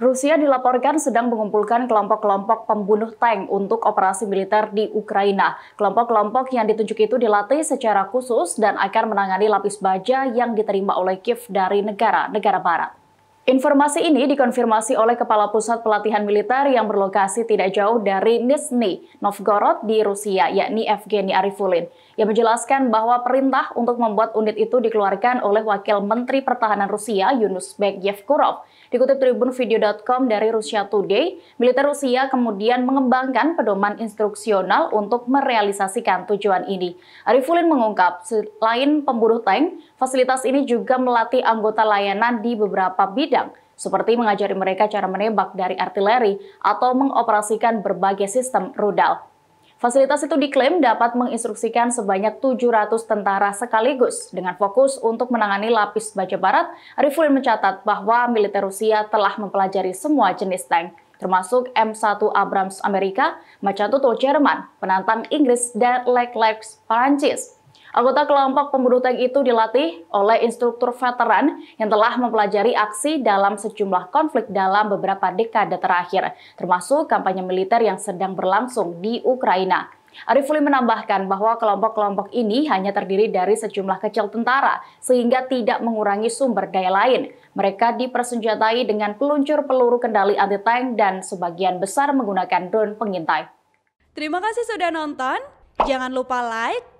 Rusia dilaporkan sedang mengumpulkan kelompok-kelompok pembunuh tank untuk operasi militer di Ukraina. Kelompok-kelompok yang ditunjuk itu dilatih secara khusus dan akan menangani lapis baja yang diterima oleh Kiev dari negara-negara barat. Informasi ini dikonfirmasi oleh Kepala Pusat Pelatihan Militer yang berlokasi tidak jauh dari Nizhny Novgorod di Rusia, yakni Evgeny Arifulin, yang menjelaskan bahwa perintah untuk membuat unit itu dikeluarkan oleh Wakil Menteri Pertahanan Rusia Yunus Bek Yevkurov. Dikutip Tribun Video.com dari Rusia Today, militer Rusia kemudian mengembangkan pedoman instruksional untuk merealisasikan tujuan ini. Arifulin mengungkap, selain pemburu tank, fasilitas ini juga melatih anggota layanan di beberapa bidang bidang, seperti mengajari mereka cara menembak dari artileri atau mengoperasikan berbagai sistem rudal. Fasilitas itu diklaim dapat menginstruksikan sebanyak 700 tentara sekaligus dengan fokus untuk menangani lapis baja barat. Rifulin mencatat bahwa militer Rusia telah mempelajari semua jenis tank, termasuk M1 Abrams Amerika, Macan Tutul Jerman, penantang Inggris, dan Leclerc Perancis. Anggota kelompok pemburu tank itu dilatih oleh instruktur veteran yang telah mempelajari aksi dalam sejumlah konflik dalam beberapa dekade terakhir, termasuk kampanye militer yang sedang berlangsung di Ukraina. Arifuli menambahkan bahwa kelompok-kelompok ini hanya terdiri dari sejumlah kecil tentara, sehingga tidak mengurangi sumber daya lain. Mereka dipersenjatai dengan peluncur peluru kendali anti-tank dan sebagian besar menggunakan drone pengintai. Terima kasih sudah nonton. Jangan lupa like,